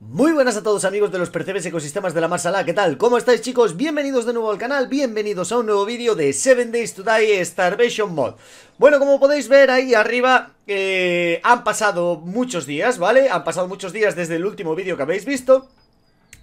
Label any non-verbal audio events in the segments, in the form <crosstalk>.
Muy buenas a todos amigos de los Percebes Ecosistemas de la Marsala, ¿qué tal? ¿Cómo estáis chicos? Bienvenidos de nuevo al canal, bienvenidos a un nuevo vídeo de 7 Days to Die Starvation Mod Bueno, como podéis ver ahí arriba, eh, han pasado muchos días, ¿vale? Han pasado muchos días desde el último vídeo que habéis visto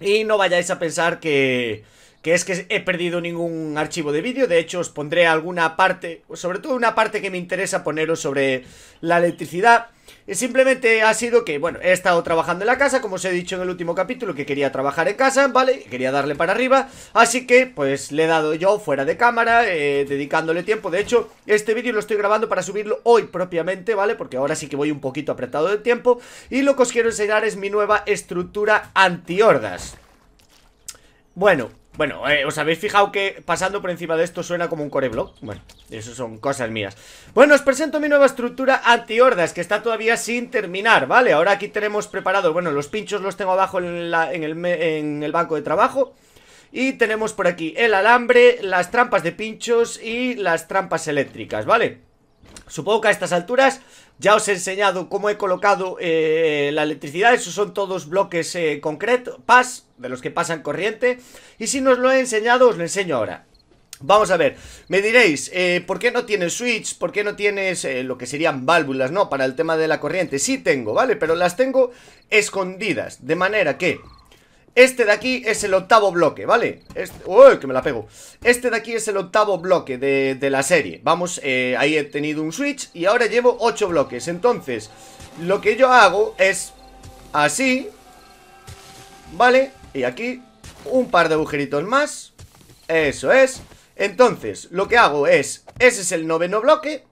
Y no vayáis a pensar que que es que he perdido ningún archivo de vídeo, de hecho os pondré alguna parte, sobre todo una parte que me interesa poneros sobre la electricidad. Simplemente ha sido que, bueno, he estado trabajando en la casa, como os he dicho en el último capítulo, que quería trabajar en casa, ¿vale? Quería darle para arriba, así que, pues, le he dado yo fuera de cámara, eh, dedicándole tiempo. De hecho, este vídeo lo estoy grabando para subirlo hoy propiamente, ¿vale? Porque ahora sí que voy un poquito apretado de tiempo. Y lo que os quiero enseñar es mi nueva estructura antihordas. Bueno, bueno, eh, ¿os habéis fijado que pasando por encima de esto suena como un core block? Bueno, eso son cosas mías Bueno, os presento mi nueva estructura anti-hordas, Que está todavía sin terminar, ¿vale? Ahora aquí tenemos preparado, bueno, los pinchos los tengo abajo en, el, en el banco de trabajo Y tenemos por aquí el alambre, las trampas de pinchos y las trampas eléctricas, ¿vale? Supongo que a estas alturas ya os he enseñado cómo he colocado eh, la electricidad, esos son todos bloques eh, concretos, PAS, de los que pasan corriente, y si no os lo he enseñado, os lo enseño ahora. Vamos a ver, me diréis, eh, ¿por qué no tienes switch? ¿Por qué no tienes lo que serían válvulas, no? Para el tema de la corriente, sí tengo, ¿vale? Pero las tengo escondidas, de manera que este de aquí es el octavo bloque, ¿vale? Este, ¡Uy, que me la pego! Este de aquí es el octavo bloque de, la serie Vamos, eh, ahí he tenido un switch y ahora llevo ocho bloques Entonces, lo que yo hago es así ¿Vale? Y aquí un par de agujeritos más Eso es Entonces, lo que hago es Ese es el noveno bloque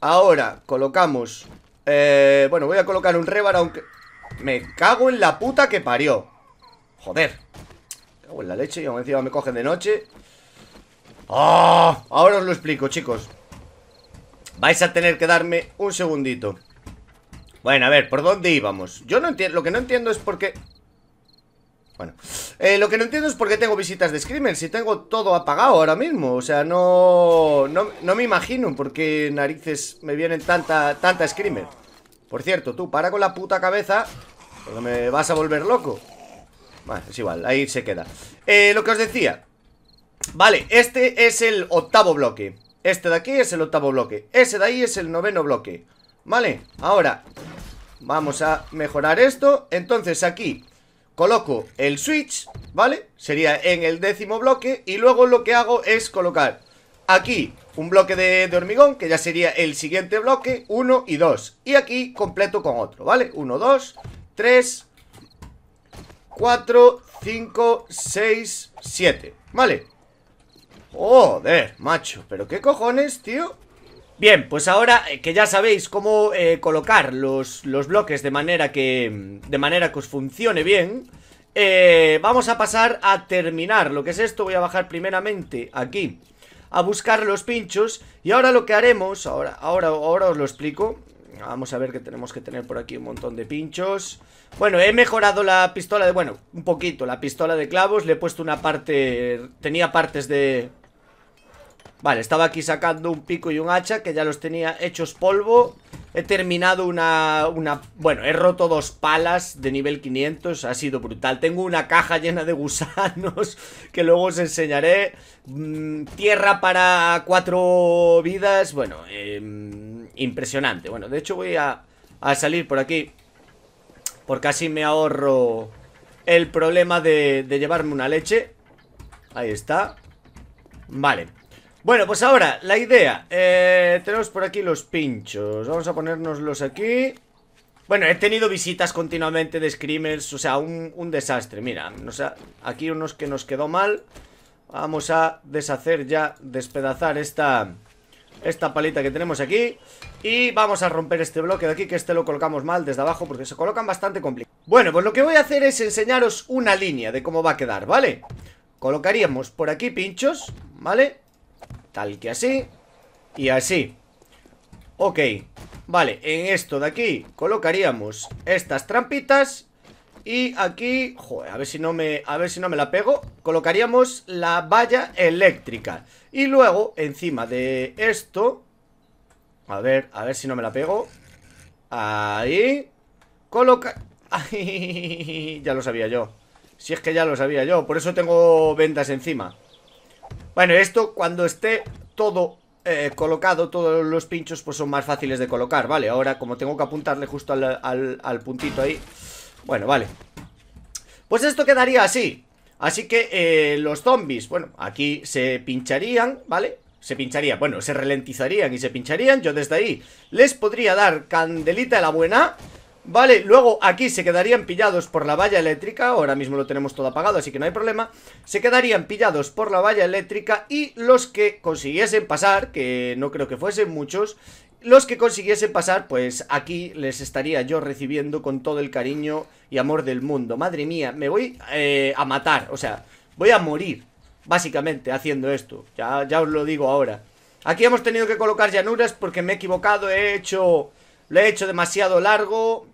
Ahora colocamos eh, Bueno, voy a colocar un rebar aunque... Me cago en la puta que parió Joder me Cago en la leche y aún encima me cogen de noche ¡Oh! Ahora os lo explico, chicos Vais a tener que darme un segundito Bueno, a ver, ¿por dónde íbamos? Yo no entiendo, lo que no entiendo es por qué Bueno, eh, lo que no entiendo es por qué tengo visitas de Screamer Si tengo todo apagado ahora mismo O sea, no, no, no me imagino por qué narices me vienen tanta, tanta Screamer Por cierto, tú, para con la puta cabeza porque me vas a volver loco Vale, es igual, ahí se queda eh, Lo que os decía Vale, este es el octavo bloque Este de aquí es el octavo bloque Ese de ahí es el noveno bloque Vale, ahora Vamos a mejorar esto Entonces aquí coloco el switch ¿Vale? Sería en el décimo bloque Y luego lo que hago es colocar Aquí un bloque de, hormigón Que ya sería el siguiente bloque Uno y dos Y aquí completo con otro, ¿vale? 1, dos 3, 4, 5, 6, 7 Vale Joder, macho Pero qué cojones, tío Bien, pues ahora eh, que ya sabéis cómo eh, colocar los, bloques de manera que de manera que os funcione bien eh, Vamos a pasar a terminar lo que es esto Voy a bajar primeramente aquí a buscar los pinchos Y ahora lo que haremos, ahora, ahora, ahora os lo explico Vamos a ver que tenemos que tener por aquí un montón de pinchos Bueno, he mejorado la pistola de... Bueno, un poquito, la pistola de clavos Le he puesto una parte... Tenía partes de... Vale, estaba aquí sacando un pico y un hacha Que ya los tenía hechos polvo He terminado una, una... Bueno, he roto dos palas de nivel 500 Ha sido brutal Tengo una caja llena de gusanos <laughs> Que luego os enseñaré mm, Tierra para cuatro vidas Bueno, em, impresionante Bueno, de hecho voy a, salir por aquí Porque así me ahorro el problema de llevarme una leche Ahí está Vale bueno, pues ahora, la idea. Eh, tenemos por aquí los pinchos. Vamos a los aquí. Bueno, he tenido visitas continuamente de screamers. O sea, un, desastre. Mira, aquí unos que nos quedó mal. Vamos a deshacer ya, despedazar esta, esta palita que tenemos aquí. Y vamos a romper este bloque de aquí, que este lo colocamos mal desde abajo porque se colocan bastante complicados. Bueno, pues lo que voy a hacer es enseñaros una línea de cómo va a quedar, ¿vale? Colocaríamos por aquí pinchos, ¿vale? Tal que así y así. Ok, vale, en esto de aquí colocaríamos estas trampitas y aquí, joder, a ver si no me, a ver si no me la pego, colocaríamos la valla eléctrica. Y luego encima de esto, a ver, a ver si no me la pego. Ahí, coloca... Ahí, <laughs> ya lo sabía yo. Si es que ya lo sabía yo, por eso tengo ventas encima. Bueno, esto cuando esté todo eh, colocado, todos los pinchos pues son más fáciles de colocar, ¿vale? Ahora como tengo que apuntarle justo al, puntito ahí, bueno, vale. Pues esto quedaría así. Así que eh, los zombies, bueno, aquí se pincharían, ¿vale? Se pincharían, bueno, se ralentizarían y se pincharían. Yo desde ahí les podría dar candelita de la buena Vale, luego aquí se quedarían pillados por la valla eléctrica Ahora mismo lo tenemos todo apagado, así que no hay problema Se quedarían pillados por la valla eléctrica Y los que consiguiesen pasar, que no creo que fuesen muchos Los que consiguiesen pasar, pues aquí les estaría yo recibiendo con todo el cariño y amor del mundo Madre mía, me voy eh, a matar, o sea, voy a morir Básicamente, haciendo esto ya, ya os lo digo ahora Aquí hemos tenido que colocar llanuras porque me he equivocado, he hecho... Lo he hecho demasiado largo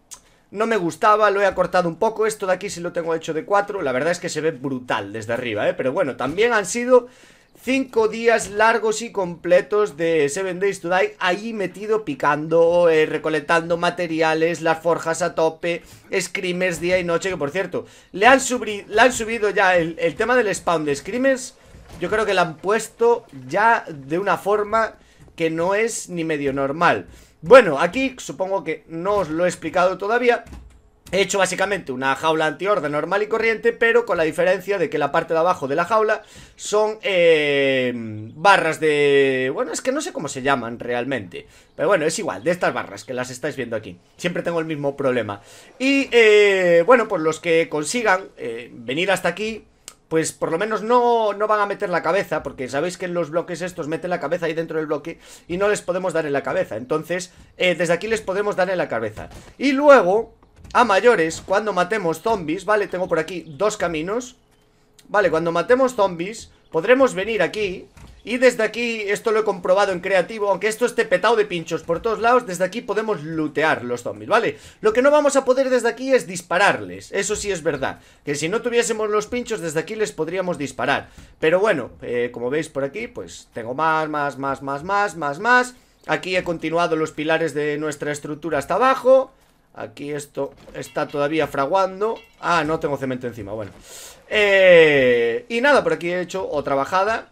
no me gustaba, lo he acortado un poco, esto de aquí sí lo tengo hecho de 4, la verdad es que se ve brutal desde arriba, ¿eh? pero bueno, también han sido 5 días largos y completos de Seven Days to Die, ahí metido picando, eh, recolectando materiales, las forjas a tope, screamers día y noche, que por cierto, le han, han subido ya el, el tema del spawn de screamers, yo creo que lo han puesto ya de una forma que no es ni medio normal. Bueno, aquí supongo que no os lo he explicado todavía He hecho básicamente una jaula antiorden normal y corriente, pero con la diferencia de que la parte de abajo de la jaula son eh, barras de... Bueno, es que no sé cómo se llaman realmente, pero bueno, es igual, de estas barras que las estáis viendo aquí. Siempre tengo el mismo problema. Y, eh, bueno, pues los que consigan eh, venir hasta aquí, pues por lo menos no, no van a meter la cabeza, porque sabéis que en los bloques estos meten la cabeza ahí dentro del bloque y no les podemos dar en la cabeza. Entonces, eh, desde aquí les podemos dar en la cabeza. Y luego, a mayores, cuando matemos zombies, ¿vale? Tengo por aquí dos caminos. Vale, cuando matemos zombies, podremos venir aquí y desde aquí, esto lo he comprobado en creativo, aunque esto esté petado de pinchos por todos lados, desde aquí podemos lootear los zombies, ¿vale? Lo que no vamos a poder desde aquí es dispararles, eso sí es verdad. Que si no tuviésemos los pinchos, desde aquí les podríamos disparar. Pero bueno, eh, como veis por aquí, pues tengo más, más, más, más, más, más, más. Aquí he continuado los pilares de nuestra estructura hasta abajo. Aquí esto está todavía fraguando Ah, no tengo cemento encima, bueno eh, Y nada, por aquí he hecho otra bajada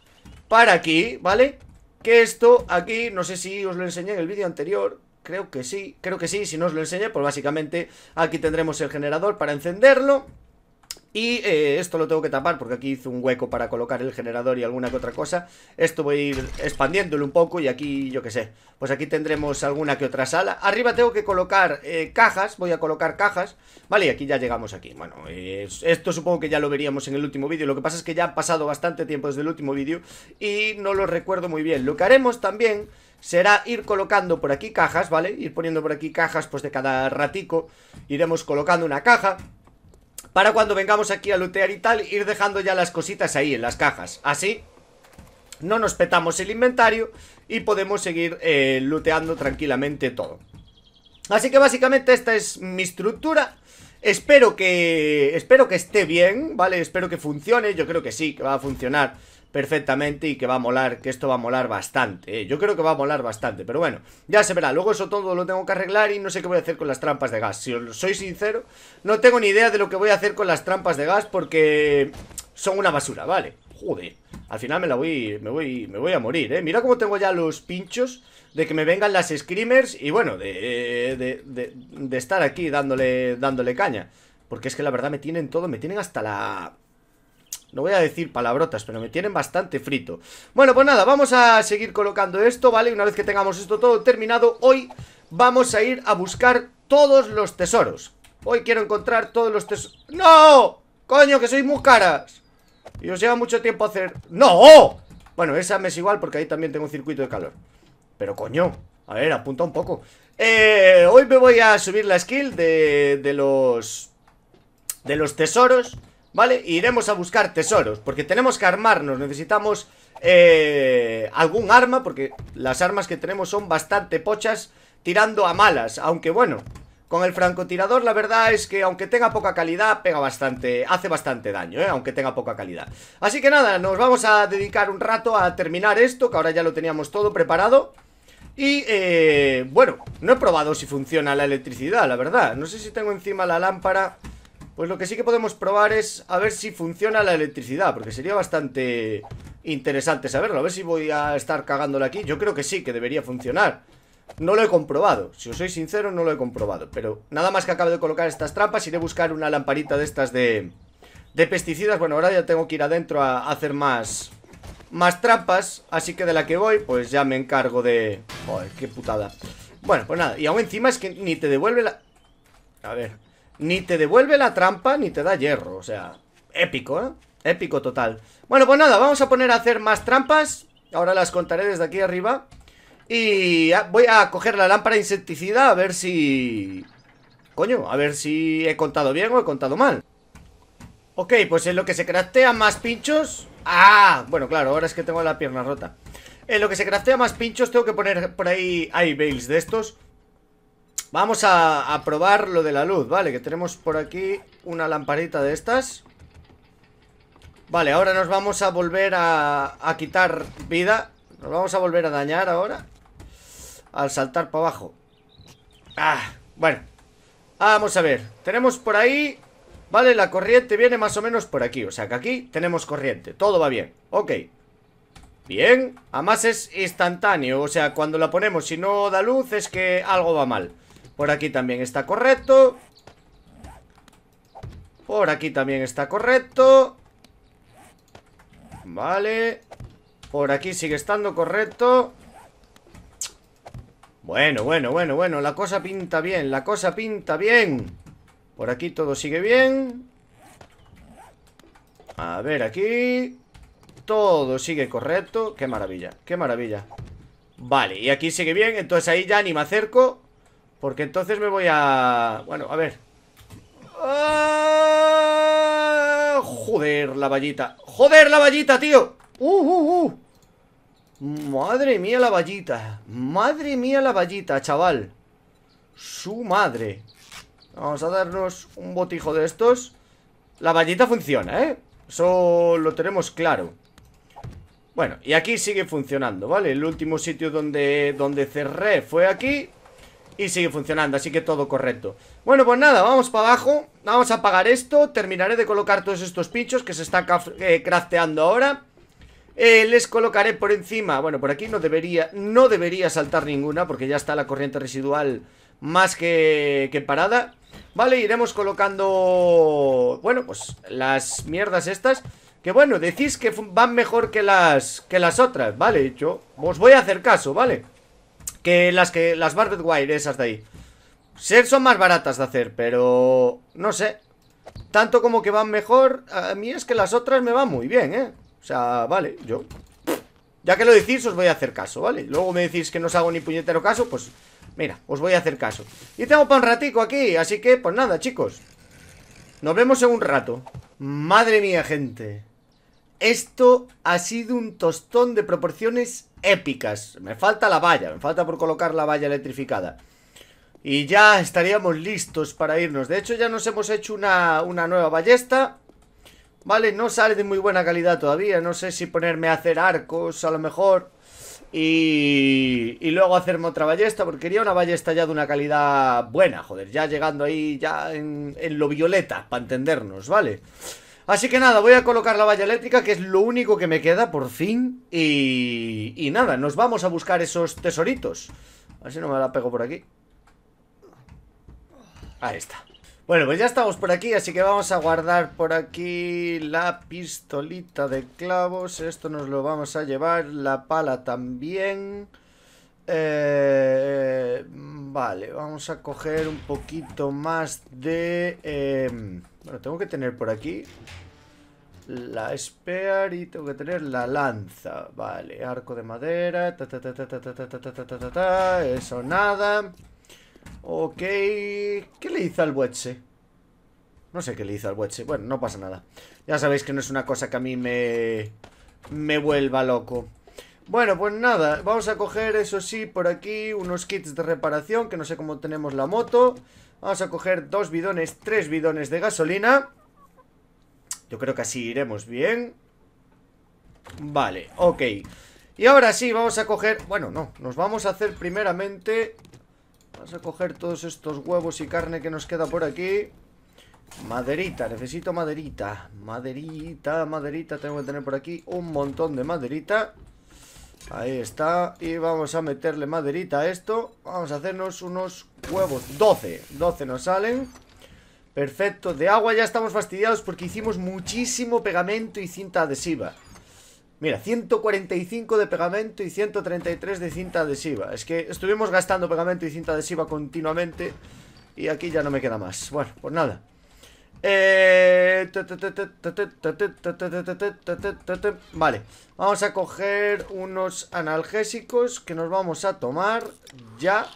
para aquí, ¿vale? Que esto aquí, no sé si os lo enseñé en el vídeo anterior Creo que sí, creo que sí, si no os lo enseñé Pues básicamente aquí tendremos el generador para encenderlo y eh, esto lo tengo que tapar porque aquí hizo un hueco para colocar el generador y alguna que otra cosa. Esto voy a ir expandiéndolo un poco y aquí, yo qué sé, pues aquí tendremos alguna que otra sala. Arriba tengo que colocar eh, cajas, voy a colocar cajas. Vale, y aquí ya llegamos aquí. Bueno, esto supongo que ya lo veríamos en el último vídeo. Lo que pasa es que ya ha pasado bastante tiempo desde el último vídeo y no lo recuerdo muy bien. Lo que haremos también será ir colocando por aquí cajas, ¿vale? Ir poniendo por aquí cajas pues de cada ratico. Iremos colocando una caja para cuando vengamos aquí a lootear y tal, ir dejando ya las cositas ahí en las cajas. Así no nos petamos el inventario y podemos seguir luteando eh, looteando tranquilamente todo. Así que básicamente esta es mi estructura. Espero que, espero que esté bien, ¿vale? Espero que funcione, yo creo que sí, que va a funcionar perfectamente y que va a molar, que esto va a molar bastante. Eh. Yo creo que va a molar bastante, pero bueno, ya se verá. Luego eso todo lo tengo que arreglar y no sé qué voy a hacer con las trampas de gas. Si os soy sincero, no tengo ni idea de lo que voy a hacer con las trampas de gas porque son una basura, ¿vale? Joder, al final me la voy, me voy, me voy a morir, ¿eh? Mira cómo tengo ya los pinchos de que me vengan las screamers y bueno, de, de, de, de estar aquí dándole, dándole caña. Porque es que la verdad me tienen todo, me tienen hasta la... No voy a decir palabrotas, pero me tienen bastante frito Bueno, pues nada, vamos a seguir colocando esto, ¿vale? Una vez que tengamos esto todo terminado Hoy vamos a ir a buscar todos los tesoros Hoy quiero encontrar todos los tesoros ¡No! ¡Coño, que sois muy caras! Y os lleva mucho tiempo hacer... ¡No! Bueno, esa me es igual porque ahí también tengo un circuito de calor Pero coño, a ver, apunta un poco eh, Hoy me voy a subir la skill de, de los... De los tesoros ¿Vale? Iremos a buscar tesoros Porque tenemos que armarnos Necesitamos eh, algún arma Porque las armas que tenemos son bastante pochas Tirando a malas Aunque bueno Con el francotirador la verdad es que aunque tenga poca calidad Pega bastante Hace bastante daño, ¿eh? Aunque tenga poca calidad Así que nada, nos vamos a dedicar un rato a terminar esto Que ahora ya lo teníamos todo preparado y, eh, bueno, no he probado si funciona la electricidad, la verdad No sé si tengo encima la lámpara pues lo que sí que podemos probar es a ver si funciona la electricidad, porque sería bastante interesante saberlo. A ver si voy a estar cagándola aquí. Yo creo que sí, que debería funcionar. No lo he comprobado, si os soy sincero, no lo he comprobado. Pero nada más que acabo de colocar estas trampas, iré a buscar una lamparita de estas de, de pesticidas. Bueno, ahora ya tengo que ir adentro a hacer más, más trampas, así que de la que voy, pues ya me encargo de... Joder, qué putada. Bueno, pues nada, y aún encima es que ni te devuelve la... A ver, ni te devuelve la trampa, ni te da hierro. O sea, épico, ¿eh? Épico total. Bueno, pues nada, vamos a poner a hacer más trampas. Ahora las contaré desde aquí arriba. Y voy a coger la lámpara insecticida a ver si... Coño, a ver si he contado bien o he contado mal. Ok, pues en lo que se craftea más pinchos... ¡Ah! Bueno, claro, ahora es que tengo la pierna rota. En lo que se craftea más pinchos tengo que poner por ahí... Hay bales de estos. Vamos a, probar lo de la luz, ¿vale? Que tenemos por aquí una lamparita de estas. Vale, ahora nos vamos a volver a, quitar vida. Nos vamos a volver a dañar ahora. Al saltar para abajo. Ah, bueno. Vamos a ver. Tenemos por ahí... Vale, la corriente viene más o menos por aquí. O sea que aquí tenemos corriente. Todo va bien. Ok. Bien. Además es instantáneo. O sea, cuando la ponemos, si no da luz, es que algo va mal. Por aquí también está correcto. Por aquí también está correcto. Vale. Por aquí sigue estando correcto. Bueno, bueno, bueno, bueno. La cosa pinta bien, la cosa pinta bien. Por aquí todo sigue bien. A ver aquí. Todo sigue correcto. Qué maravilla, qué maravilla. Vale, y aquí sigue bien. Entonces ahí ya ni me acerco porque entonces me voy a... Bueno, a ver. Ah, joder, la vallita. ¡Joder, la vallita, tío! ¡Uh, uh, uh! Madre mía la vallita Madre mía la vallita, chaval Su madre Vamos a darnos un botijo de estos La vallita funciona, ¿eh? Eso lo tenemos claro Bueno, y aquí sigue funcionando, ¿vale? El último sitio donde, donde cerré fue aquí y sigue funcionando, así que todo correcto Bueno, pues nada, vamos para abajo Vamos a apagar esto, terminaré de colocar todos estos pinchos que se están eh, crafteando ahora eh, Les colocaré por encima, bueno, por aquí no debería No debería saltar ninguna porque ya está la corriente residual más que, parada Vale, iremos colocando, bueno, pues las mierdas estas que bueno, decís que van mejor que las, que las otras, vale, yo os voy a hacer caso, ¿vale? vale que las que las Barbed Wire, esas de ahí. Ser Son más baratas de hacer, pero... No sé. Tanto como que van mejor, a mí es que las otras me van muy bien, ¿eh? O sea, vale, yo... Ya que lo decís, os voy a hacer caso, ¿vale? Luego me decís que no os hago ni puñetero caso, pues... Mira, os voy a hacer caso. Y tengo para un ratico aquí, así que, pues nada, chicos. Nos vemos en un rato. Madre mía, gente. Esto ha sido un tostón de proporciones épicas. Me falta la valla, me falta por colocar la valla electrificada. Y ya estaríamos listos para irnos. De hecho, ya nos hemos hecho una, nueva ballesta. Vale, no sale de muy buena calidad todavía. No sé si ponerme a hacer arcos, a lo mejor. Y, y, luego hacerme otra ballesta, porque quería una ballesta ya de una calidad buena, joder, ya llegando ahí ya en, lo violeta, para entendernos, ¿vale? vale Así que nada, voy a colocar la valla eléctrica, que es lo único que me queda, por fin. Y, y nada, nos vamos a buscar esos tesoritos. A ver si no me la pego por aquí. Ahí está. Bueno, pues ya estamos por aquí, así que vamos a guardar por aquí la pistolita de clavos. Esto nos lo vamos a llevar, la pala también. Eh, vale, vamos a coger un poquito más de... Em, bueno, tengo que tener por aquí la spear y tengo que tener la lanza. Vale, arco de madera. Eso nada. Ok. ¿Qué le hizo al bueche? No sé qué le hizo al bueche. Bueno, no pasa nada. Ya sabéis que no es una cosa que a mí me... Me vuelva loco. Bueno, pues nada. Vamos a coger, eso sí, por aquí unos kits de reparación. Que no sé cómo tenemos la moto. Vamos a coger dos bidones, tres bidones de gasolina Yo creo que así iremos bien Vale, ok Y ahora sí, vamos a coger... Bueno, no, nos vamos a hacer primeramente Vamos a coger todos estos huevos y carne que nos queda por aquí Maderita, necesito maderita Maderita, maderita, tengo que tener por aquí un montón de maderita Ahí está, y vamos a meterle maderita a esto Vamos a hacernos unos huevos 12, 12 nos salen Perfecto, de agua ya estamos fastidiados porque hicimos muchísimo pegamento y cinta adhesiva Mira, 145 de pegamento y 133 de cinta adhesiva Es que estuvimos gastando pegamento y cinta adhesiva continuamente Y aquí ya no me queda más Bueno, pues nada Vale, vamos a coger unos analgésicos que nos vamos a tomar ya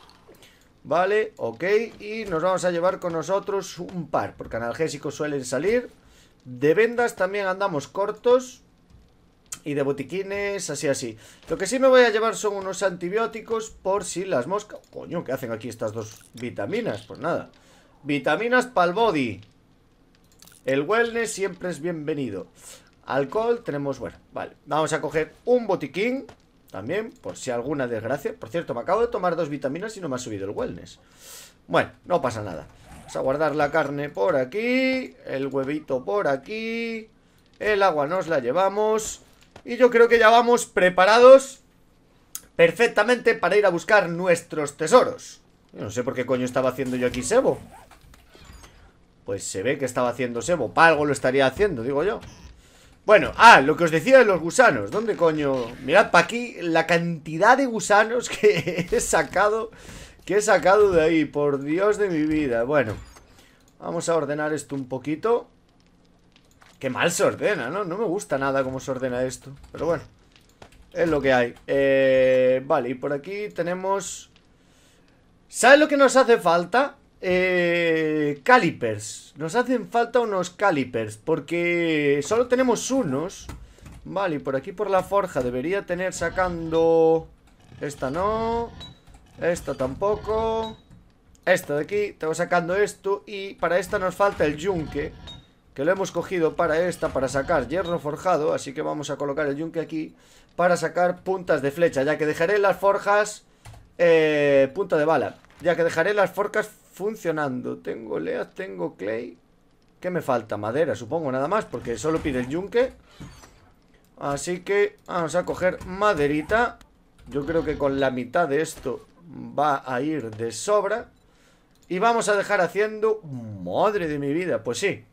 Vale, ok, y nos vamos a llevar con nosotros un par, porque analgésicos suelen salir De vendas también andamos cortos y de botiquines, así así Lo que sí me voy a llevar son unos antibióticos por si las moscas... Coño, ¿qué hacen aquí estas dos vitaminas? Pues nada, vitaminas para el body el wellness siempre es bienvenido. Alcohol tenemos, bueno, vale. Vamos a coger un botiquín también, por si alguna desgracia. Por cierto, me acabo de tomar dos vitaminas y no me ha subido el wellness. Bueno, no pasa nada. Vamos a guardar la carne por aquí, el huevito por aquí, el agua nos la llevamos. Y yo creo que ya vamos preparados perfectamente para ir a buscar nuestros tesoros. Yo no sé por qué coño estaba haciendo yo aquí sebo. Pues se ve que estaba haciendo sebo. Para algo lo estaría haciendo, digo yo. Bueno, ah, lo que os decía de los gusanos. ¿Dónde coño? Mirad para aquí la cantidad de gusanos que he sacado. Que he sacado de ahí. Por Dios de mi vida. Bueno, vamos a ordenar esto un poquito. Qué mal se ordena, ¿no? No me gusta nada cómo se ordena esto. Pero bueno, es lo que hay. Eh, vale, y por aquí tenemos... ¿Sabes lo que nos hace falta? Eh, calipers. Nos hacen falta unos calipers. Porque solo tenemos unos. Vale, y por aquí por la forja debería tener sacando... Esta no. Esta tampoco. Esta de aquí. Tengo sacando esto. Y para esta nos falta el yunque. Que lo hemos cogido para esta, para sacar hierro forjado. Así que vamos a colocar el yunque aquí. Para sacar puntas de flecha. Ya que dejaré las forjas... Eh, punta de bala. Ya que dejaré las forjas funcionando. Tengo leas, tengo clay. ¿Qué me falta? Madera, supongo, nada más, porque solo pide el yunque. Así que vamos a coger maderita. Yo creo que con la mitad de esto va a ir de sobra. Y vamos a dejar haciendo... Madre de mi vida, pues sí.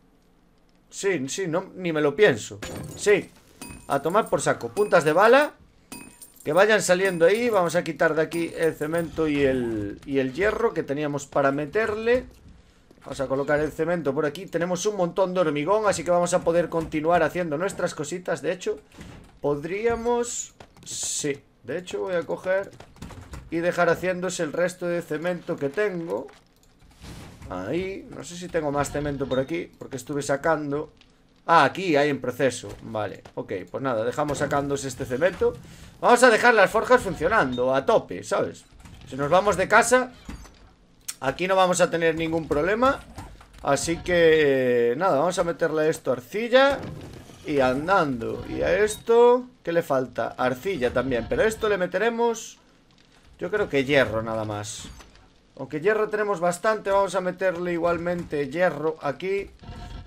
Sí, sí, no, ni me lo pienso. Sí, a tomar por saco. Puntas de bala... Que vayan saliendo ahí. Vamos a quitar de aquí el cemento y el, y el hierro que teníamos para meterle. Vamos a colocar el cemento por aquí. Tenemos un montón de hormigón, así que vamos a poder continuar haciendo nuestras cositas. De hecho, podríamos... Sí. De hecho, voy a coger y dejar haciéndose el resto de cemento que tengo. Ahí. No sé si tengo más cemento por aquí, porque estuve sacando Ah, aquí hay en proceso Vale, ok, pues nada, dejamos sacándose este cemento Vamos a dejar las forjas funcionando A tope, ¿sabes? Si nos vamos de casa Aquí no vamos a tener ningún problema Así que... Nada, vamos a meterle a esto arcilla Y andando Y a esto... ¿Qué le falta? Arcilla también, pero esto le meteremos Yo creo que hierro nada más Aunque hierro tenemos bastante Vamos a meterle igualmente hierro aquí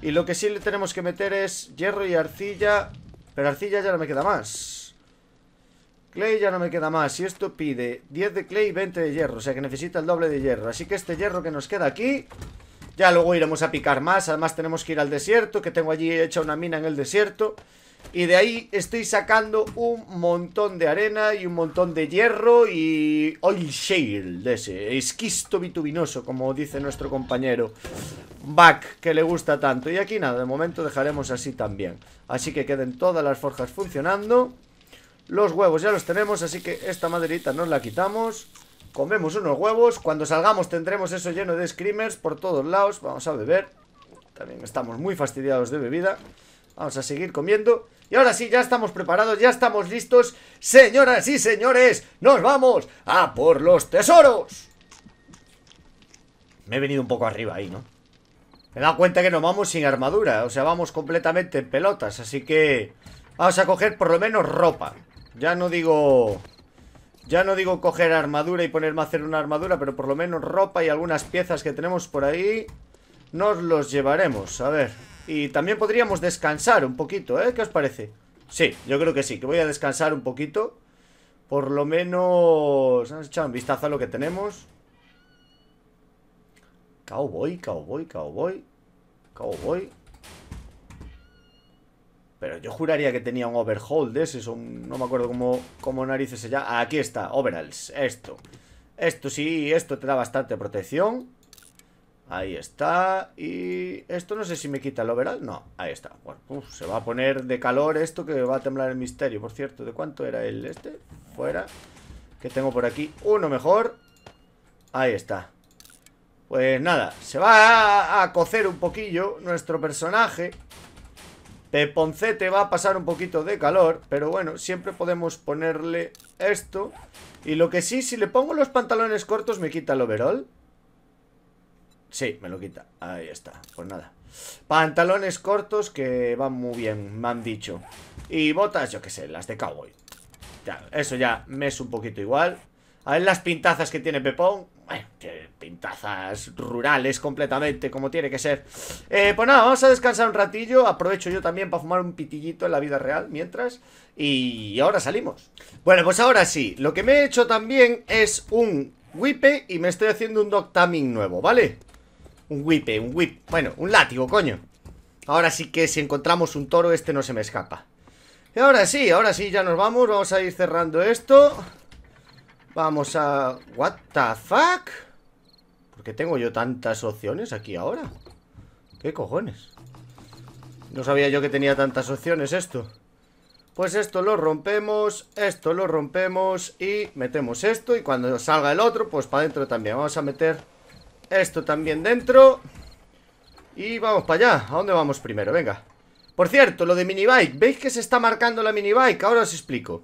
y lo que sí le tenemos que meter es hierro y arcilla. Pero arcilla ya no me queda más. Clay ya no me queda más. Y esto pide 10 de clay y 20 de hierro. O sea que necesita el doble de hierro. Así que este hierro que nos queda aquí... Ya luego iremos a picar más. Además tenemos que ir al desierto, que tengo allí hecha una mina en el desierto. Y de ahí estoy sacando un montón de arena y un montón de hierro y oil shale de ese, esquisto bitubinoso, como dice nuestro compañero Back, que le gusta tanto. Y aquí nada, de momento dejaremos así también. Así que queden todas las forjas funcionando. Los huevos ya los tenemos, así que esta maderita nos la quitamos. Comemos unos huevos. Cuando salgamos tendremos eso lleno de screamers por todos lados. Vamos a beber. También estamos muy fastidiados de bebida. Vamos a seguir comiendo Y ahora sí, ya estamos preparados, ya estamos listos Señoras y señores, nos vamos a por los tesoros Me he venido un poco arriba ahí, ¿no? Me he dado cuenta que nos vamos sin armadura O sea, vamos completamente en pelotas Así que vamos a coger por lo menos ropa Ya no digo... Ya no digo coger armadura y ponerme a hacer una armadura Pero por lo menos ropa y algunas piezas que tenemos por ahí Nos los llevaremos, a ver y también podríamos descansar un poquito, ¿eh? ¿Qué os parece? Sí, yo creo que sí, que voy a descansar un poquito Por lo menos... Vamos a un vistazo a lo que tenemos Cowboy, cowboy, cowboy Cowboy Pero yo juraría que tenía un overhaul ese No me acuerdo cómo, cómo narices se llama Aquí está, overalls, esto Esto sí, esto te da bastante protección Ahí está. Y esto no sé si me quita el overall. No, ahí está. se va a poner de calor esto que va a temblar el misterio. Por cierto, ¿de cuánto era el este? Fuera. Que tengo por aquí uno mejor. Ahí está. Pues nada, se va a, cocer un poquillo nuestro personaje. Peponcete va a pasar un poquito de calor, pero bueno, siempre podemos ponerle esto. Y lo que sí, si le pongo los pantalones cortos me quita el overall. Sí, me lo quita. Ahí está. Pues nada. Pantalones cortos que van muy bien, me han dicho. Y botas, yo qué sé, las de cowboy. Ya, eso ya me es un poquito igual. A ver las pintazas que tiene Pepón. Bueno, pintazas rurales completamente, como tiene que ser. Eh, pues nada, vamos a descansar un ratillo. Aprovecho yo también para fumar un pitillito en la vida real mientras. Y ahora salimos. Bueno, pues ahora sí. Lo que me he hecho también es un wipe y me estoy haciendo un doctaming nuevo, ¿vale? Un whip, un whip. Bueno, un látigo, coño. Ahora sí que si encontramos un toro, este no se me escapa. Y ahora sí, ahora sí, ya nos vamos. Vamos a ir cerrando esto. Vamos a... What the fuck? ¿Por qué tengo yo tantas opciones aquí ahora? ¿Qué cojones? No sabía yo que tenía tantas opciones esto. Pues esto lo rompemos, esto lo rompemos y metemos esto y cuando salga el otro, pues para adentro también. Vamos a meter esto también dentro Y vamos para allá ¿A dónde vamos primero? Venga Por cierto, lo de minibike ¿Veis que se está marcando la minibike? Ahora os explico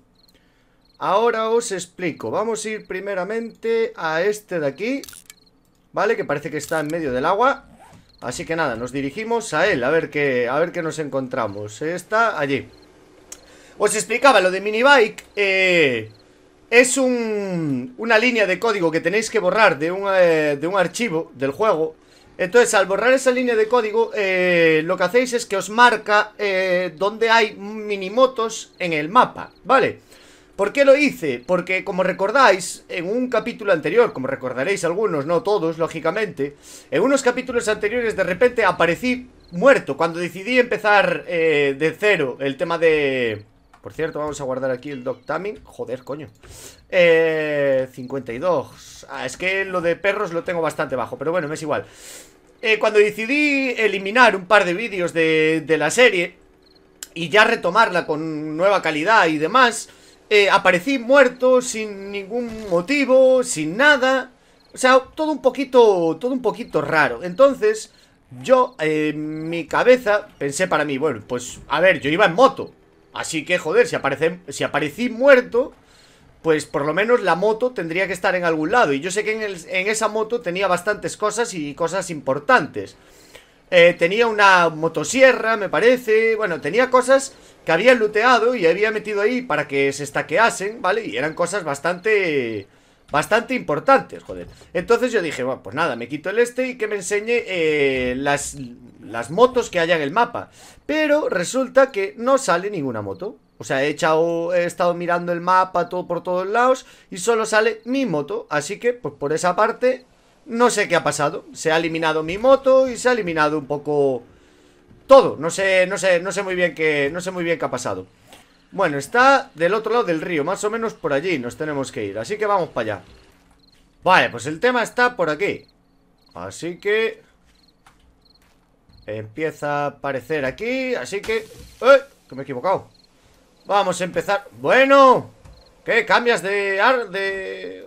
Ahora os explico Vamos a ir primeramente a este de aquí Vale, que parece que está en medio del agua Así que nada, nos dirigimos a él A ver qué, a ver qué nos encontramos Está allí Os explicaba lo de minibike Eh es una línea de código que tenéis que borrar de un, eh, de un archivo del juego. Entonces, al borrar esa línea de código, eh, lo que hacéis es que os marca dónde eh, donde hay minimotos en el mapa, ¿vale? ¿Por qué lo hice? Porque, como recordáis, en un capítulo anterior, como recordaréis algunos, no todos, lógicamente, en unos capítulos anteriores de repente aparecí muerto cuando decidí empezar de cero el tema de por cierto, vamos a guardar aquí el Dog Taming. Joder, coño. 52. Eh, ah, es que lo de perros lo tengo bastante bajo, pero bueno, me es igual. Eh, cuando decidí eliminar un par de vídeos de, la serie y ya retomarla con nueva calidad y demás, eh, aparecí muerto sin ningún motivo, sin nada. O sea, todo un poquito, todo un poquito raro. Entonces, yo, en mi cabeza, pensé para mí, bueno, pues, a ver, yo iba en moto. Así que, joder, si, si aparecí muerto, pues por lo menos la moto tendría que estar en algún lado. Y yo sé que en, esa moto tenía bastantes cosas y cosas importantes. Eh, tenía una motosierra, me parece. Bueno, tenía cosas que había looteado y había metido ahí para que se estaqueasen, ¿vale? Y eran cosas bastante... Bastante importantes, joder. Entonces yo dije, bueno, pues nada, me quito el este y que me enseñe eh, las, las motos que haya en el mapa. Pero resulta que no sale ninguna moto. O sea, he, echado, he estado mirando el mapa todo por todos lados y solo sale mi moto. Así que, pues por esa parte, no sé qué ha pasado. Se ha eliminado mi moto y se ha eliminado un poco todo. No sé, no sé, no sé muy bien qué, no sé muy bien qué ha pasado. Bueno, está del otro lado del río, más o menos por allí nos tenemos que ir. Así que vamos para allá. Vale, pues el tema está por aquí. Así que Empieza a aparecer aquí, así que... ¡Eh! Que me he equivocado. Vamos a empezar... ¡Bueno! ¿Qué? ¿Cambias de... de...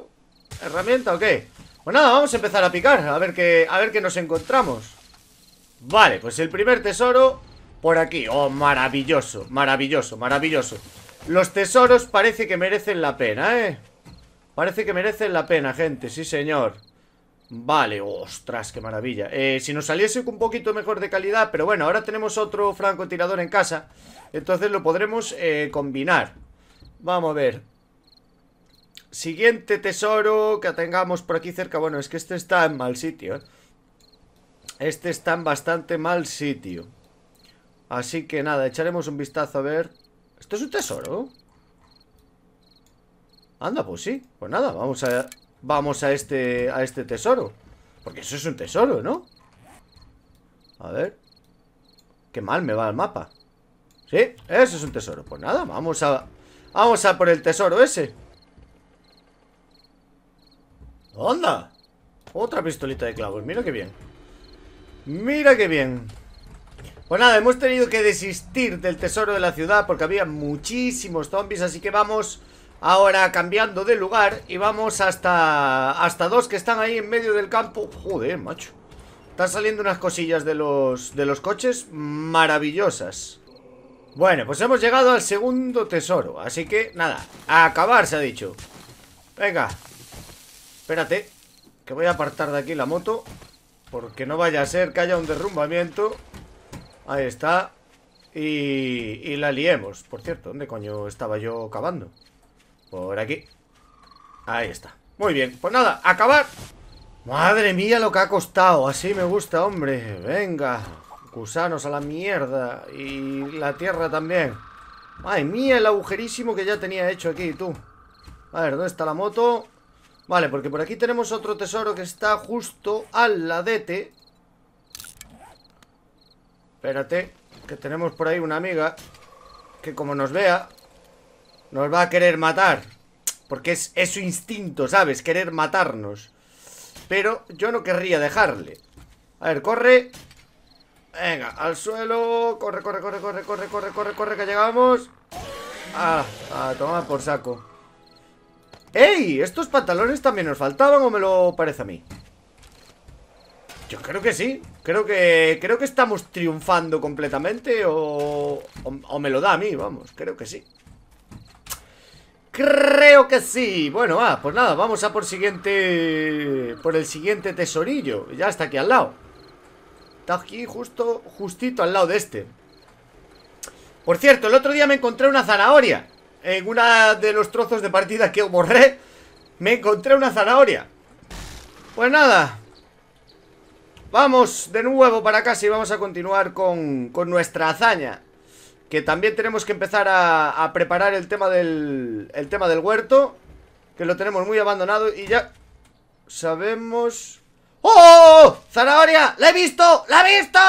herramienta o qué? Pues nada, vamos a empezar a picar, a ver qué... a ver qué nos encontramos. Vale, pues el primer tesoro por aquí. Oh, maravilloso, maravilloso, maravilloso. Los tesoros parece que merecen la pena, ¿eh? Parece que merecen la pena, gente, sí señor. Vale, ostras, qué maravilla eh, Si nos saliese un poquito mejor de calidad Pero bueno, ahora tenemos otro francotirador en casa Entonces lo podremos eh, combinar Vamos a ver Siguiente tesoro que tengamos por aquí cerca Bueno, es que este está en mal sitio ¿eh? Este está en bastante mal sitio Así que nada, echaremos un vistazo a ver ¿Esto es un tesoro? Anda, pues sí Pues nada, vamos a vamos a este, a este tesoro. Porque eso es un tesoro, ¿no? A ver. Qué mal me va el mapa. Sí, eso es un tesoro. Pues nada, vamos a... Vamos a por el tesoro ese. ¡Onda! Otra pistolita de clavos, mira qué bien. Mira qué bien. Pues nada, hemos tenido que desistir del tesoro de la ciudad porque había muchísimos zombies, así que vamos Ahora cambiando de lugar y vamos hasta, hasta dos que están ahí en medio del campo. Joder, macho. Están saliendo unas cosillas de los, de los coches maravillosas. Bueno, pues hemos llegado al segundo tesoro. Así que, nada, a acabar se ha dicho. Venga. Espérate, que voy a apartar de aquí la moto. Porque no vaya a ser que haya un derrumbamiento. Ahí está. Y, y la liemos. Por cierto, ¿dónde coño estaba yo cavando? Por aquí Ahí está Muy bien, pues nada, acabar Madre mía lo que ha costado Así me gusta, hombre Venga Gusanos a la mierda Y la tierra también ¡Ay, mía el agujerísimo que ya tenía hecho aquí, tú A ver, ¿dónde está la moto? Vale, porque por aquí tenemos otro tesoro que está justo al ladete Espérate, que tenemos por ahí una amiga Que como nos vea nos va a querer matar. Porque es, su instinto, ¿sabes? Querer matarnos. Pero yo no querría dejarle. A ver, corre. Venga, al suelo. Corre, corre, corre, corre, corre, corre, corre, corre, que llegamos. Ah, a ah, tomar por saco. ¡Ey! ¿Estos pantalones también nos faltaban o me lo parece a mí? Yo creo que sí. Creo que creo que estamos triunfando completamente o, o me lo da a mí, vamos. Creo que sí. Creo que sí. Bueno, ah, pues nada, vamos a por siguiente. Por el siguiente tesorillo. Ya está aquí al lado. Está aquí justo, justito al lado de este. Por cierto, el otro día me encontré una zanahoria. En una de los trozos de partida que borré, me encontré una zanahoria. Pues nada. Vamos de nuevo para acá y vamos a continuar con, con nuestra hazaña. Que también tenemos que empezar a, preparar el tema del el tema del huerto. Que lo tenemos muy abandonado y ya sabemos... ¡Oh! ¡Zanahoria! ¡La he visto! ¡La he visto!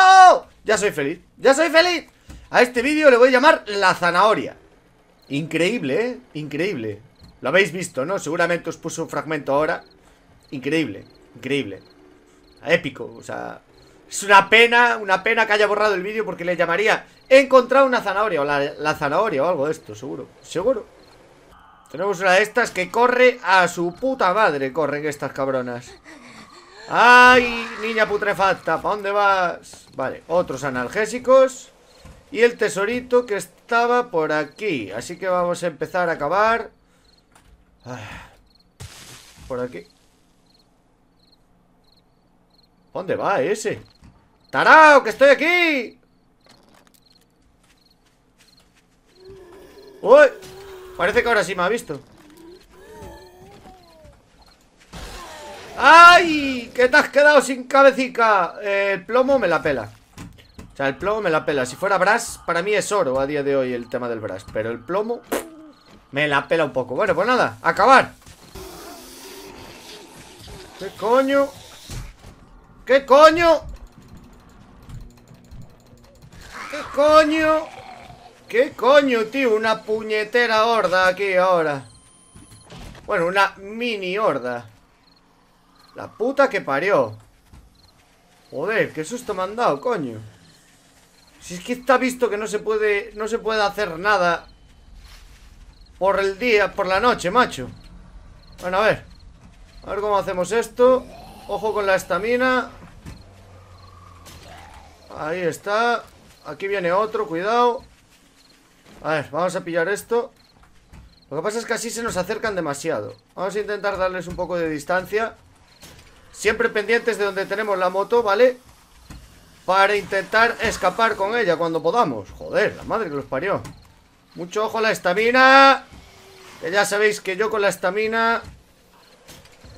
Ya soy feliz. ¡Ya soy feliz! A este vídeo le voy a llamar la zanahoria. Increíble, ¿eh? Increíble. Lo habéis visto, ¿no? Seguramente os puso un fragmento ahora. Increíble. Increíble. Épico. O sea, es una pena, una pena que haya borrado el vídeo porque le llamaría He encontrado una zanahoria o la, zanahoria o algo de esto, seguro Seguro Tenemos una de estas que corre a su puta madre Corren estas cabronas ¡Ay, niña putrefacta! ¿Para dónde vas? Vale, otros analgésicos Y el tesorito que estaba por aquí Así que vamos a empezar a acabar ah, Por aquí ¿Dónde va ese? ¡Tarao, que estoy aquí! ¡Uy! Parece que ahora sí me ha visto ¡Ay! ¡Que te has quedado sin cabecita! El plomo me la pela O sea, el plomo me la pela Si fuera brass, para mí es oro a día de hoy el tema del brass Pero el plomo me la pela un poco Bueno, pues nada, acabar ¿Qué coño? ¿Qué coño? ¿Qué coño? ¿Qué coño, tío? Una puñetera horda aquí ahora. Bueno, una mini horda. La puta que parió. Joder, qué susto me han dado, coño. Si es que está visto que no se puede. No se puede hacer nada. Por el día, por la noche, macho. Bueno, a ver. A ver cómo hacemos esto. Ojo con la estamina. Ahí está. Aquí viene otro, cuidado A ver, vamos a pillar esto Lo que pasa es que así se nos acercan demasiado Vamos a intentar darles un poco de distancia Siempre pendientes de donde tenemos la moto, ¿vale? Para intentar escapar con ella cuando podamos Joder, la madre que los parió Mucho ojo a la estamina Que ya sabéis que yo con la estamina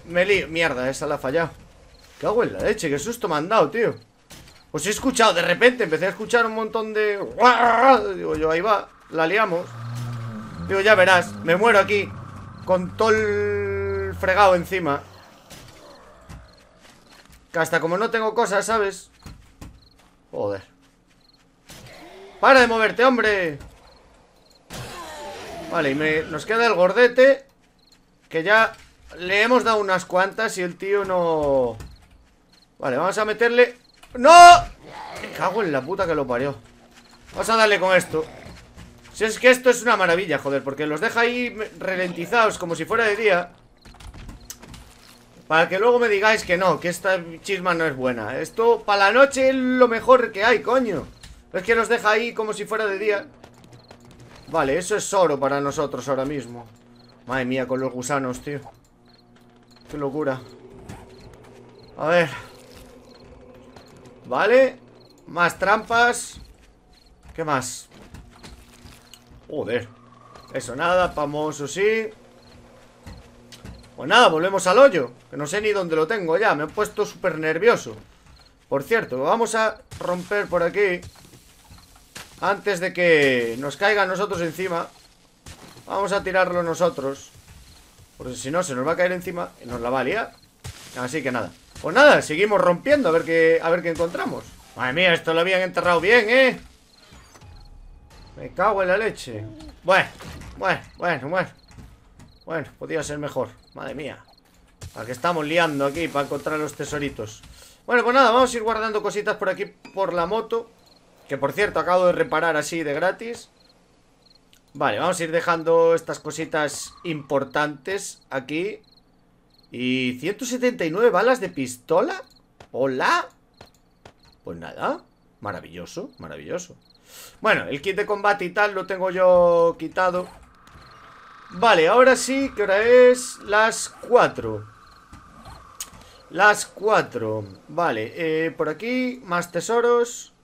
Me lío Mierda, esa la ha fallado ¿Qué hago en la Qué susto me han dado, tío os he escuchado, de repente empecé a escuchar un montón de... Digo yo, ahí va, la liamos Digo, ya verás, me muero aquí Con todo el fregado encima Que hasta como no tengo cosas, ¿sabes? Joder ¡Para de moverte, hombre! Vale, y nos queda el gordete Que ya le hemos dado unas cuantas y el tío no... Vale, vamos a meterle ¡No! Me cago en la puta que lo parió Vamos a darle con esto Si es que esto es una maravilla, joder Porque los deja ahí ralentizados Como si fuera de día Para que luego me digáis que no Que esta chisma no es buena Esto para la noche es lo mejor que hay, coño Es que los deja ahí como si fuera de día Vale, eso es oro para nosotros ahora mismo Madre mía, con los gusanos, tío Qué locura A ver Vale Más trampas ¿Qué más? Joder Eso nada, famoso sí Pues nada, volvemos al hoyo Que no sé ni dónde lo tengo ya Me he puesto súper nervioso Por cierto, vamos a romper por aquí Antes de que nos caiga a nosotros encima Vamos a tirarlo nosotros Porque si no, se nos va a caer encima Y nos la valía. Así que nada pues nada, seguimos rompiendo a ver qué, a ver qué encontramos. Madre mía, esto lo habían enterrado bien, ¿eh? Me cago en la leche. Bueno, bueno, bueno, bueno. Bueno, podía ser mejor. Madre mía. ¿Para que estamos liando aquí para encontrar los tesoritos? Bueno, pues nada, vamos a ir guardando cositas por aquí por la moto. Que por cierto, acabo de reparar así de gratis. Vale, vamos a ir dejando estas cositas importantes aquí. ¿Y 179 balas de pistola? ¿Hola? Pues nada, maravilloso, maravilloso Bueno, el kit de combate y tal lo tengo yo quitado Vale, ahora sí, que ahora es las 4 Las 4 Vale, eh, por aquí más tesoros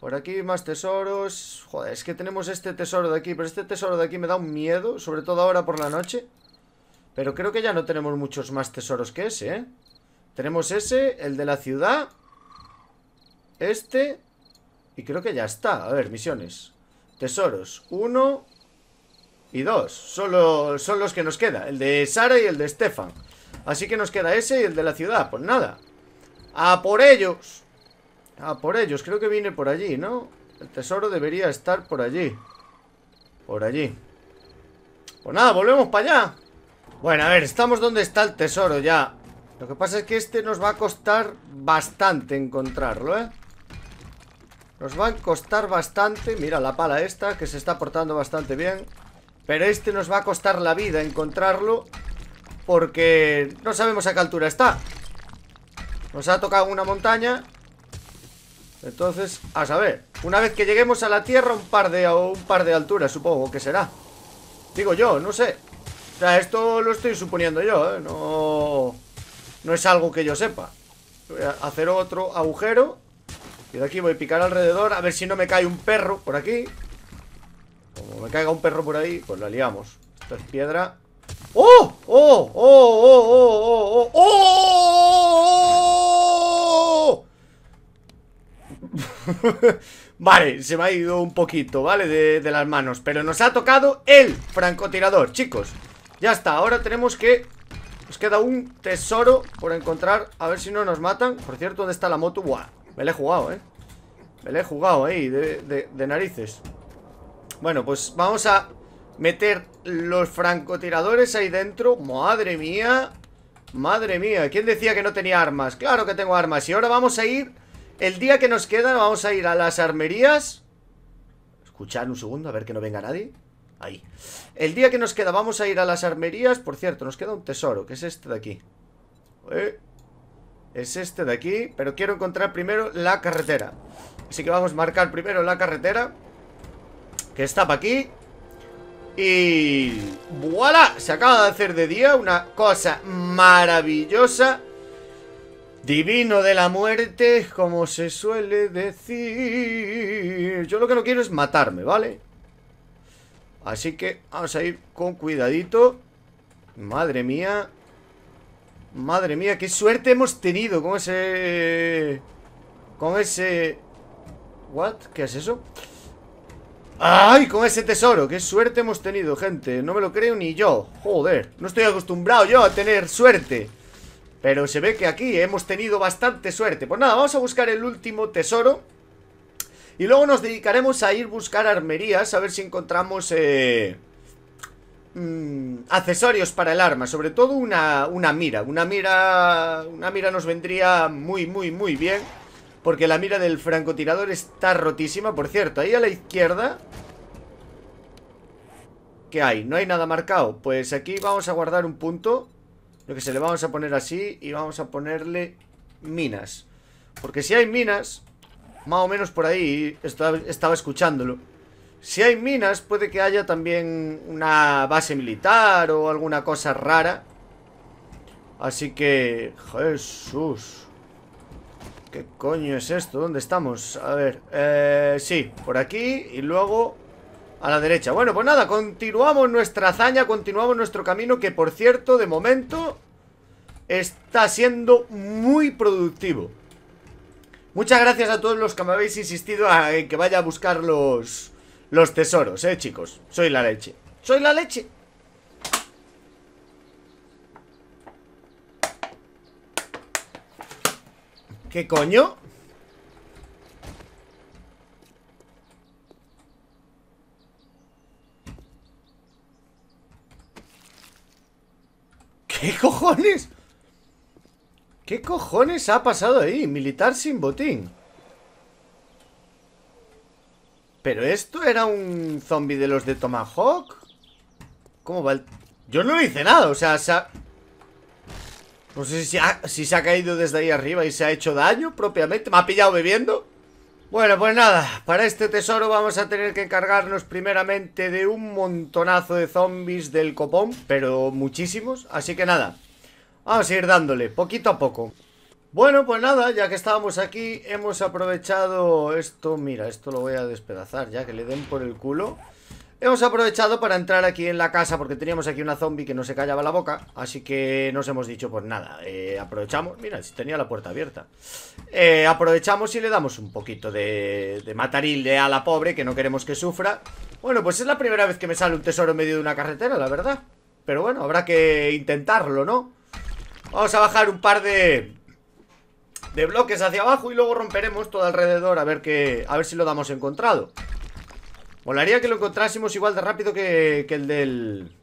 Por aquí más tesoros Joder, es que tenemos este tesoro de aquí Pero este tesoro de aquí me da un miedo Sobre todo ahora por la noche pero creo que ya no tenemos muchos más tesoros que ese, ¿eh? Tenemos ese, el de la ciudad Este Y creo que ya está A ver, misiones Tesoros, uno y dos Solo, Son los que nos queda El de Sara y el de Stefan Así que nos queda ese y el de la ciudad Pues nada ¡A por ellos! A por ellos, creo que viene por allí, ¿no? El tesoro debería estar por allí Por allí Pues nada, volvemos para allá bueno, a ver, estamos donde está el tesoro ya. Lo que pasa es que este nos va a costar bastante encontrarlo, ¿eh? Nos va a costar bastante. Mira la pala esta, que se está portando bastante bien. Pero este nos va a costar la vida encontrarlo porque no sabemos a qué altura está. Nos ha tocado una montaña. Entonces, a saber. Una vez que lleguemos a la Tierra, un par de, un par de alturas, supongo que será. Digo yo, no sé. O sea, esto lo estoy suponiendo yo, ¿eh? No, no es algo que yo sepa. Voy a hacer otro agujero. Y de aquí voy a picar alrededor a ver si no me cae un perro por aquí. Como me caiga un perro por ahí, pues la liamos. Esto es piedra. ¡Oh! ¡Oh! ¡Oh! ¡Oh! ¡Oh! ¡Oh! ¡Oh! ¡Oh! <laughs> vale, se me ha ido un poquito, ¿vale? de las manos Pero nos ha tocado el francotirador, chicos ya está, ahora tenemos que... Nos queda un tesoro por encontrar A ver si no nos matan Por cierto, ¿dónde está la moto? Buah, me la he jugado, eh Me la he jugado ahí, eh, de, narices Bueno, pues vamos a meter los francotiradores ahí dentro Madre mía Madre mía, ¿quién decía que no tenía armas? Claro que tengo armas Y ahora vamos a ir, el día que nos queda Vamos a ir a las armerías Escuchar un segundo, a ver que no venga nadie Ahí. El día que nos queda, vamos a ir a las armerías. Por cierto, nos queda un tesoro, que es este de aquí. Eh, es este de aquí, pero quiero encontrar primero la carretera. Así que vamos a marcar primero la carretera, que está para aquí. Y... ¡Voilà! Se acaba de hacer de día una cosa maravillosa. Divino de la muerte, como se suele decir. Yo lo que no quiero es matarme, ¿vale? vale Así que vamos a ir con cuidadito Madre mía Madre mía, qué suerte hemos tenido con ese... Con ese... ¿What? ¿Qué es eso? ¡Ay! Con ese tesoro, qué suerte hemos tenido, gente No me lo creo ni yo, joder No estoy acostumbrado yo a tener suerte Pero se ve que aquí hemos tenido bastante suerte Pues nada, vamos a buscar el último tesoro y luego nos dedicaremos a ir buscar armerías, a ver si encontramos eh, mm, accesorios para el arma, sobre todo una, mira. Una mira una mira nos vendría muy, muy, muy bien, porque la mira del francotirador está rotísima. Por cierto, ahí a la izquierda... ¿Qué hay? ¿No hay nada marcado? Pues aquí vamos a guardar un punto Lo que se le vamos a poner así Y vamos a ponerle minas Porque si hay minas más o menos por ahí estaba, escuchándolo. Si hay minas, puede que haya también una base militar o alguna cosa rara. Así que... Jesús. ¿Qué coño es esto? ¿Dónde estamos? A ver, eh, sí, por aquí y luego a la derecha. Bueno, pues nada, continuamos nuestra hazaña, continuamos nuestro camino que, por cierto, de momento está siendo muy productivo. Muchas gracias a todos los que me habéis insistido En eh, que vaya a buscar los, los tesoros, eh, chicos. Soy la leche. Soy la leche. ¿Qué coño? ¿Qué cojones? ¿Qué cojones ha pasado ahí? Militar sin botín. ¿Pero esto era un zombie de los de Tomahawk? ¿Cómo va el...? Yo no hice nada, o sea, se ha... No sé si, si se ha caído desde ahí arriba y se ha hecho daño propiamente. ¿Me ha pillado bebiendo? Bueno, pues nada, para este tesoro vamos a tener que encargarnos primeramente de un montonazo de zombies del copón, pero muchísimos. Así que nada, Vamos a ir dándole, poquito a poco. Bueno, pues nada, ya que estábamos aquí, hemos aprovechado esto. Mira, esto lo voy a despedazar ya, que le den por el culo. Hemos aprovechado para entrar aquí en la casa porque teníamos aquí una zombie que no se callaba la boca. Así que nos hemos dicho, pues nada, eh, aprovechamos. Mira, si tenía la puerta abierta. Eh, aprovechamos y le damos un poquito de, de ala a la pobre que no queremos que sufra. Bueno, pues es la primera vez que me sale un tesoro en medio de una carretera, la verdad. Pero bueno, habrá que intentarlo, ¿no? Vamos a bajar un par de... De bloques hacia abajo y luego romperemos todo alrededor a ver que... A ver si lo damos encontrado Molaría que lo encontrásemos igual de rápido que, el del...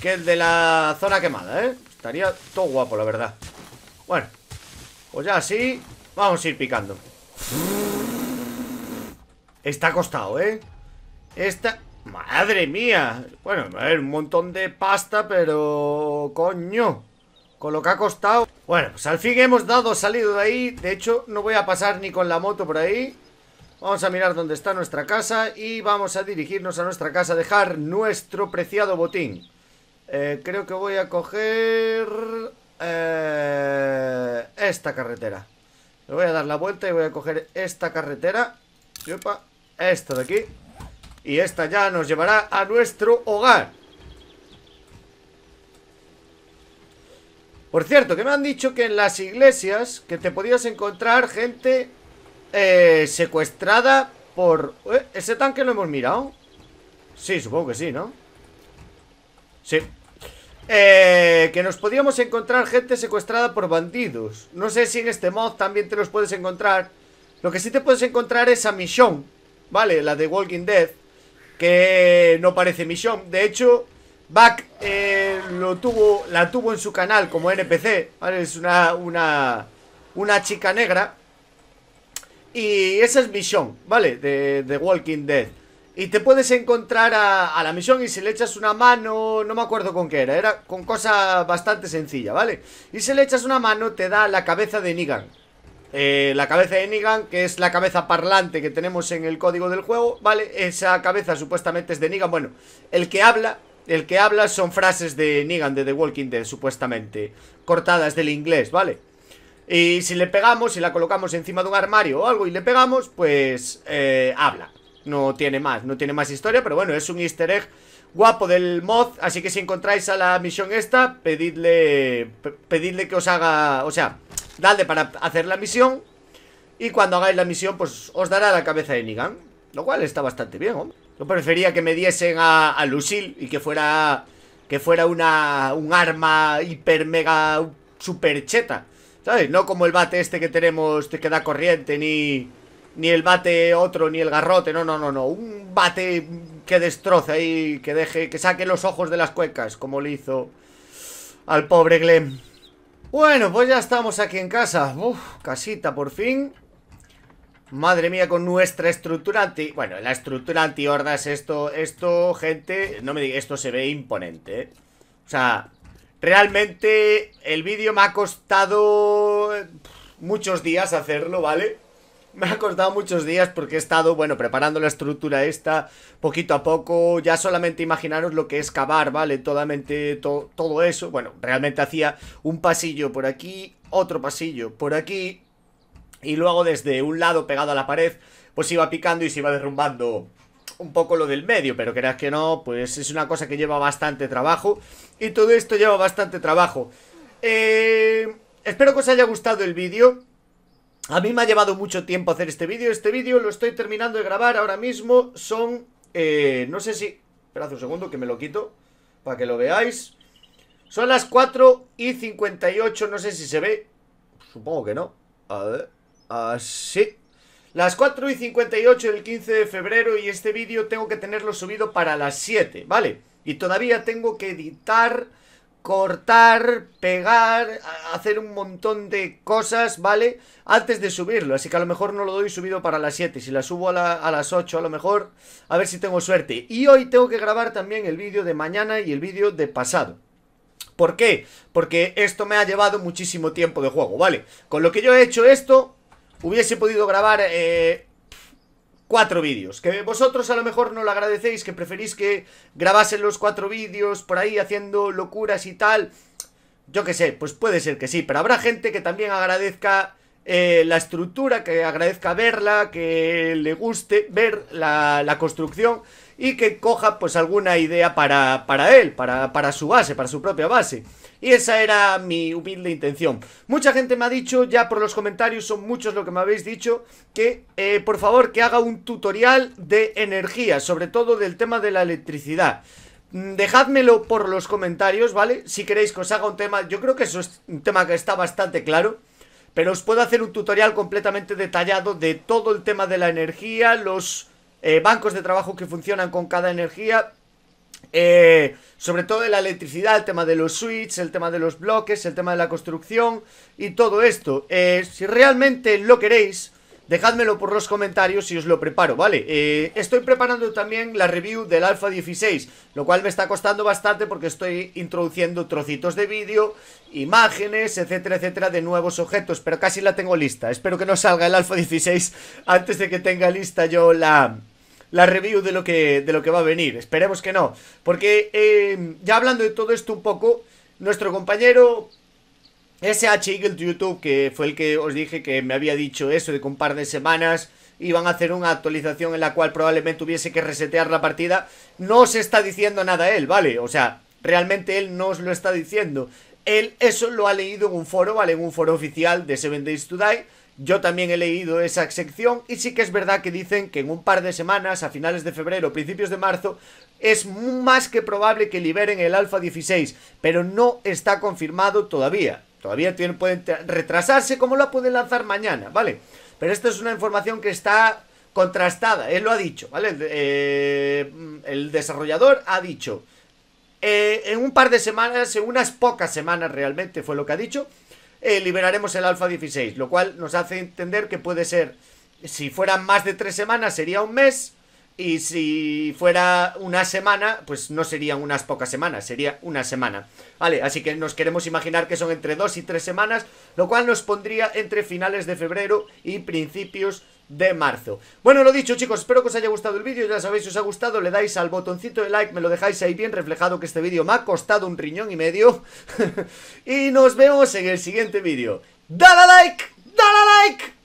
Que el de la zona quemada, ¿eh? Estaría todo guapo, la verdad Bueno, pues ya así Vamos a ir picando Está costado, ¿eh? Esta... ¡Madre mía! Bueno, a ver, un montón de pasta, pero... ¡Coño! Con lo que ha costado Bueno, pues al fin hemos dado salido de ahí De hecho, no voy a pasar ni con la moto por ahí Vamos a mirar dónde está nuestra casa Y vamos a dirigirnos a nuestra casa a Dejar nuestro preciado botín eh, Creo que voy a coger eh, Esta carretera Le voy a dar la vuelta y voy a coger esta carretera opa, esto de aquí Y esta ya nos llevará a nuestro hogar Por cierto, que me han dicho que en las iglesias que te podías encontrar gente eh, secuestrada por... Eh, ¿Ese tanque lo hemos mirado? Sí, supongo que sí, ¿no? Sí. Eh, que nos podíamos encontrar gente secuestrada por bandidos. No sé si en este mod también te los puedes encontrar. Lo que sí te puedes encontrar es a Michonne, ¿vale? La de Walking Dead. Que no parece misión. De hecho, Back eh, la tuvo en su canal como NPC, ¿vale? Es una, una, una chica negra. Y esa es misión, ¿vale? De, Walking Dead. Y te puedes encontrar a, la misión y si le echas una mano, no me acuerdo con qué era, era con cosa bastante sencilla, ¿vale? Y si le echas una mano te da la cabeza de Negan. Eh, la cabeza de Negan, que es la cabeza parlante que tenemos en el código del juego, ¿vale? Esa cabeza supuestamente es de Negan, bueno, el que habla el que habla son frases de Negan de The Walking Dead, supuestamente, cortadas del inglés, ¿vale? Y si le pegamos, si la colocamos encima de un armario o algo y le pegamos, pues eh, habla. No tiene más, no tiene más historia, pero bueno, es un easter egg guapo del mod, así que si encontráis a la misión esta, pedidle, pedidle que os haga, o sea, dadle para hacer la misión y cuando hagáis la misión, pues os dará la cabeza de Nigan, lo cual está bastante bien, hombre. Yo prefería que me diesen a, a y que fuera que fuera una un arma hiper mega super cheta, ¿sabes? No como el bate este que tenemos que da corriente ni ni el bate otro ni el garrote, no, no, no, no, un bate que destroce y que deje que saque los ojos de las cuecas, como le hizo al pobre Glem. Bueno, pues ya estamos aquí en casa. casita por fin. Madre mía, con nuestra estructura anti... Bueno, la estructura anti-hordas, esto, esto, gente... No me digas, esto se ve imponente, ¿eh? O sea, realmente el vídeo me ha costado muchos días hacerlo, ¿vale? Me ha costado muchos días porque he estado, bueno, preparando la estructura esta poquito a poco. Ya solamente imaginaros lo que es cavar, ¿vale? Totalmente todo eso. Bueno, realmente hacía un pasillo por aquí, otro pasillo por aquí y luego desde un lado pegado a la pared, pues iba picando y se iba derrumbando un poco lo del medio, pero creas que no, pues es una cosa que lleva bastante trabajo. Y todo esto lleva bastante trabajo. Eh, espero que os haya gustado el vídeo. A mí me ha llevado mucho tiempo hacer este vídeo. Este vídeo lo estoy terminando de grabar ahora mismo. Son, eh, no sé si... Esperad un segundo que me lo quito para que lo veáis. Son las 4 y 58, no sé si se ve. Supongo que no. A ver. Así. Ah, las 4 y 58 del 15 de febrero y este vídeo tengo que tenerlo subido para las 7, ¿vale? Y todavía tengo que editar, cortar, pegar, hacer un montón de cosas, ¿vale? Antes de subirlo, así que a lo mejor no lo doy subido para las 7, si la subo a, las 8 a lo mejor, a ver si tengo suerte. Y hoy tengo que grabar también el vídeo de mañana y el vídeo de pasado. ¿Por qué? Porque esto me ha llevado muchísimo tiempo de juego, ¿vale? Con lo que yo he hecho esto, hubiese podido grabar eh, cuatro vídeos. Que vosotros a lo mejor no lo agradecéis, que preferís que grabasen los cuatro vídeos por ahí haciendo locuras y tal. Yo qué sé, pues puede ser que sí, pero habrá gente que también agradezca eh, la estructura, que agradezca verla, que le guste ver la, construcción y que coja pues alguna idea para, él, para, para su base, para su propia base. Y esa era mi humilde intención. Mucha gente me ha dicho, ya por los comentarios, son muchos lo que me habéis dicho, que eh, por favor que haga un tutorial de energía, sobre todo del tema de la electricidad. Mm, dejádmelo por los comentarios, ¿vale? Si queréis que os haga un tema, yo creo que eso es un tema que está bastante claro. Pero os puedo hacer un tutorial completamente detallado de todo el tema de la energía, los eh, bancos de trabajo que funcionan con cada energía, eh, sobre todo de la electricidad, el tema de los switches, el tema de los bloques, el tema de la construcción y todo esto. Eh, si realmente lo queréis, dejádmelo por los comentarios y os lo preparo, ¿vale? Eh, estoy preparando también la review del Alpha 16, lo cual me está costando bastante porque estoy introduciendo trocitos de vídeo, imágenes, etcétera, etcétera, de nuevos objetos, pero casi la tengo lista. Espero que no salga el Alpha 16 antes de que tenga lista yo la la review de lo que, de lo que va a venir. Esperemos que no. Porque eh, ya hablando de todo esto un poco, nuestro compañero SH Eagle de YouTube, que fue el que os dije que me había dicho eso de que un par de semanas iban a hacer una actualización en la cual probablemente hubiese que resetear la partida, no se está diciendo nada él, ¿vale? O sea, realmente él no os lo está diciendo. Él eso lo ha leído en un foro, ¿vale? En un foro oficial de Seven Days to Die yo también he leído esa excepción y sí que es verdad que dicen que en un par de semanas, a finales de febrero, principios de marzo, es más que probable que liberen el Alpha 16, pero no está confirmado todavía. Todavía pueden retrasarse como la pueden lanzar mañana, ¿vale? Pero esta es una información que está contrastada, él lo ha dicho, ¿vale? el, eh, desarrollador ha dicho, eh, en un par de semanas, en unas pocas semanas realmente fue lo que ha dicho, eh, liberaremos el alfa 16, lo cual nos hace entender que puede ser, si fueran más de tres semanas sería un mes, y si fuera una semana, pues no serían unas pocas semanas, sería una semana. Vale, así que nos queremos imaginar que son entre dos y tres semanas, lo cual nos pondría entre finales de febrero y principios de de marzo. Bueno, lo dicho chicos, espero que os haya gustado el vídeo, ya sabéis, si os ha gustado le dais al botoncito de like, me lo dejáis ahí bien reflejado que este vídeo me ha costado un riñón y medio <laughs> y nos vemos en el siguiente vídeo. ¡Dale like! ¡Dale like!